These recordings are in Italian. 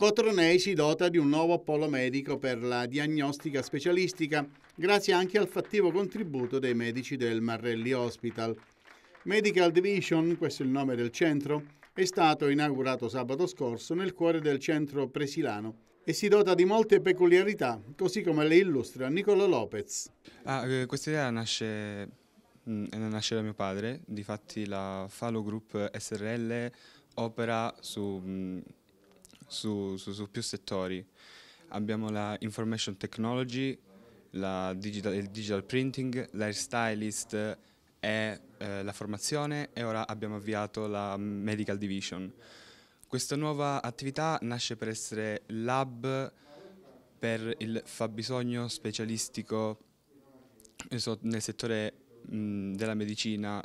Cotronei si dota di un nuovo polo medico per la diagnostica specialistica, grazie anche al fattivo contributo dei medici del Marrelli Hospital. Medical Division, questo è il nome del centro, è stato inaugurato sabato scorso nel cuore del centro presilano e si dota di molte peculiarità, così come le illustra Nicolo Lopez. Ah, eh, questa idea nasce, mm, eh, nasce, da mio padre, difatti la Falo Group SRL opera su mm, su, su, su più settori. Abbiamo la information technology, la digital, il digital printing, l'air stylist e eh, la formazione e ora abbiamo avviato la medical division. Questa nuova attività nasce per essere lab per il fabbisogno specialistico nel settore mh, della medicina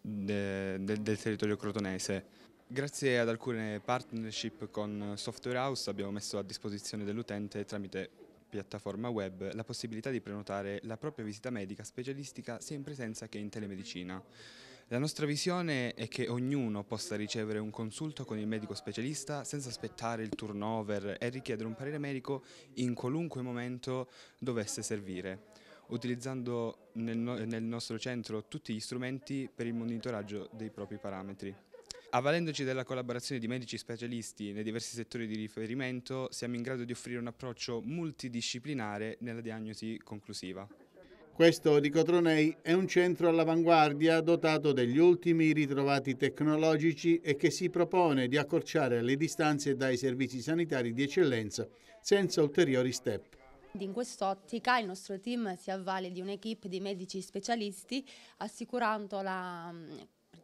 de, de, del territorio crotonese. Grazie ad alcune partnership con Software House abbiamo messo a disposizione dell'utente tramite piattaforma web la possibilità di prenotare la propria visita medica specialistica sia in presenza che in telemedicina. La nostra visione è che ognuno possa ricevere un consulto con il medico specialista senza aspettare il turnover e richiedere un parere medico in qualunque momento dovesse servire, utilizzando nel, no nel nostro centro tutti gli strumenti per il monitoraggio dei propri parametri. Avvalendoci della collaborazione di medici specialisti nei diversi settori di riferimento, siamo in grado di offrire un approccio multidisciplinare nella diagnosi conclusiva. Questo di Cotronei è un centro all'avanguardia dotato degli ultimi ritrovati tecnologici e che si propone di accorciare le distanze dai servizi sanitari di eccellenza senza ulteriori step. In quest'ottica il nostro team si avvale di un'equipe di medici specialisti assicurando la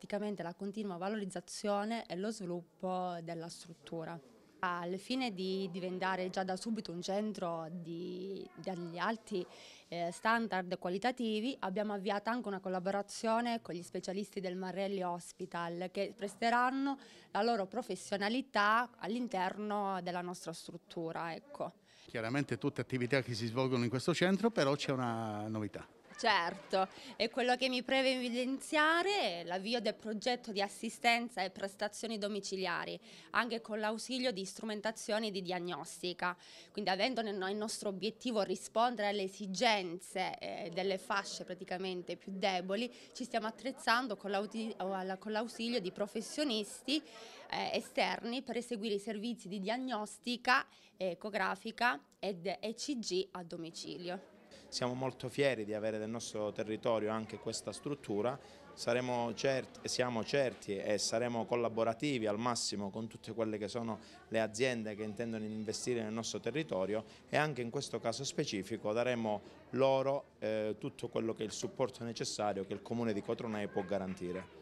praticamente la continua valorizzazione e lo sviluppo della struttura. Al fine di diventare già da subito un centro di, degli alti eh, standard qualitativi, abbiamo avviato anche una collaborazione con gli specialisti del Marrelli Hospital che presteranno la loro professionalità all'interno della nostra struttura. Ecco. Chiaramente tutte attività che si svolgono in questo centro, però c'è una novità. Certo, e quello che mi preme evidenziare è l'avvio del progetto di assistenza e prestazioni domiciliari, anche con l'ausilio di strumentazioni di diagnostica. Quindi avendo il nostro obiettivo rispondere alle esigenze eh, delle fasce praticamente più deboli, ci stiamo attrezzando con l'ausilio di professionisti eh, esterni per eseguire i servizi di diagnostica, ecografica ed ECG a domicilio. Siamo molto fieri di avere nel nostro territorio anche questa struttura, saremo certi, siamo certi e saremo collaborativi al massimo con tutte quelle che sono le aziende che intendono investire nel nostro territorio e anche in questo caso specifico daremo loro eh, tutto quello che è il supporto necessario che il Comune di Cotronei può garantire.